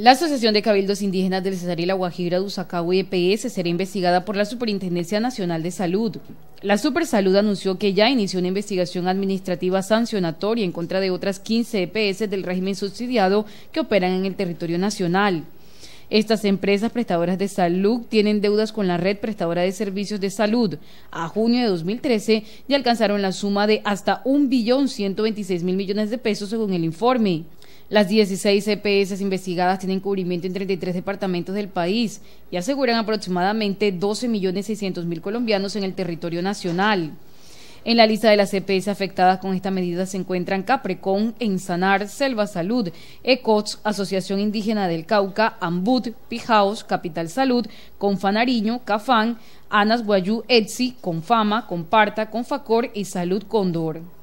La Asociación de Cabildos Indígenas del Cesar y la Guajira, de y EPS será investigada por la Superintendencia Nacional de Salud. La Supersalud anunció que ya inició una investigación administrativa sancionatoria en contra de otras 15 EPS del régimen subsidiado que operan en el territorio nacional. Estas empresas prestadoras de salud tienen deudas con la red prestadora de servicios de salud. A junio de 2013 ya alcanzaron la suma de hasta 1.126.000 millones de pesos según el informe. Las 16 EPS investigadas tienen cubrimiento en 33 departamentos del país y aseguran aproximadamente 12.600.000 colombianos en el territorio nacional. En la lista de las EPS afectadas con esta medida se encuentran Caprecon, Ensanar, Selva Salud, ECOTS, Asociación Indígena del Cauca, Ambut, Pijaos, Capital Salud, Confanariño, Cafán, Anas Guayú, Etsy, Confama, Comparta, Confacor y Salud Cóndor.